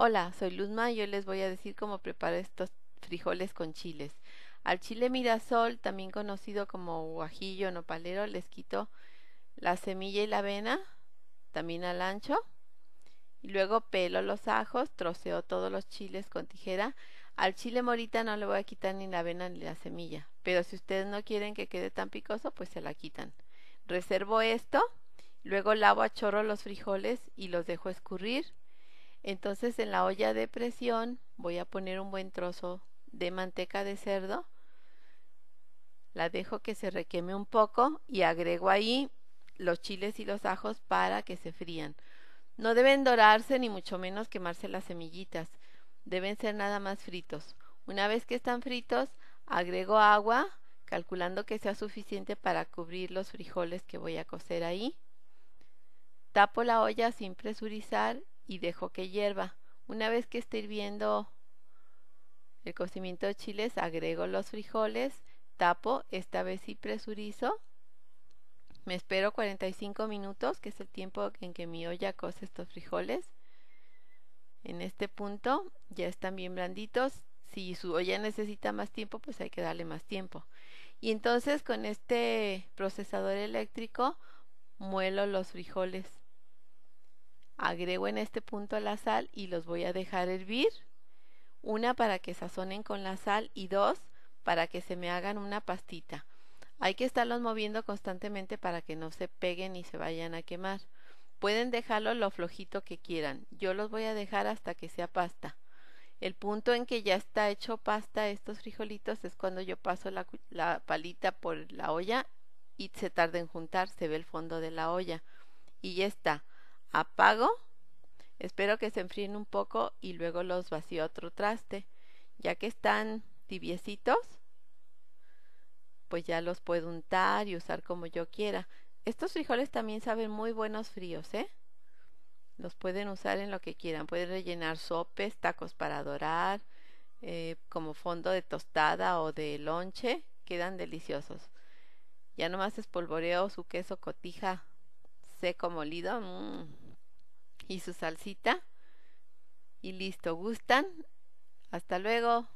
Hola, soy Luzma y hoy les voy a decir cómo preparo estos frijoles con chiles. Al chile mirasol, también conocido como guajillo nopalero, les quito la semilla y la avena, también al ancho. Y luego pelo los ajos, troceo todos los chiles con tijera. Al chile morita no le voy a quitar ni la avena ni la semilla, pero si ustedes no quieren que quede tan picoso, pues se la quitan. Reservo esto, luego lavo a chorro los frijoles y los dejo escurrir. Entonces en la olla de presión voy a poner un buen trozo de manteca de cerdo. La dejo que se requeme un poco y agrego ahí los chiles y los ajos para que se frían. No deben dorarse ni mucho menos quemarse las semillitas. Deben ser nada más fritos. Una vez que están fritos, agrego agua, calculando que sea suficiente para cubrir los frijoles que voy a cocer ahí. Tapo la olla sin presurizar y dejo que hierva. Una vez que esté hirviendo el cocimiento de chiles, agrego los frijoles, tapo, esta vez y presurizo. Me espero 45 minutos, que es el tiempo en que mi olla cose estos frijoles. En este punto ya están bien blanditos. Si su olla necesita más tiempo, pues hay que darle más tiempo. Y entonces con este procesador eléctrico muelo los frijoles agrego en este punto la sal y los voy a dejar hervir. Una para que sazonen con la sal y dos para que se me hagan una pastita. Hay que estarlos moviendo constantemente para que no se peguen y se vayan a quemar. Pueden dejarlo lo flojito que quieran. Yo los voy a dejar hasta que sea pasta. El punto en que ya está hecho pasta estos frijolitos es cuando yo paso la, palita por la olla y se tarda en juntar, se ve el fondo de la olla. Y ya está apago, espero que se enfríen un poco y luego los vacío otro traste. Ya que están tibiecitos, pues ya los puedo untar y usar como yo quiera. Estos frijoles también saben muy buenos fríos, ¿eh? Los pueden usar en lo que quieran. Pueden rellenar sopes, tacos para dorar, eh, como fondo de tostada o de lonche. Quedan deliciosos. Ya nomás espolvoreo su queso cotija seco molido mm, y su salsita. Y listo, ¿gustan? Hasta luego.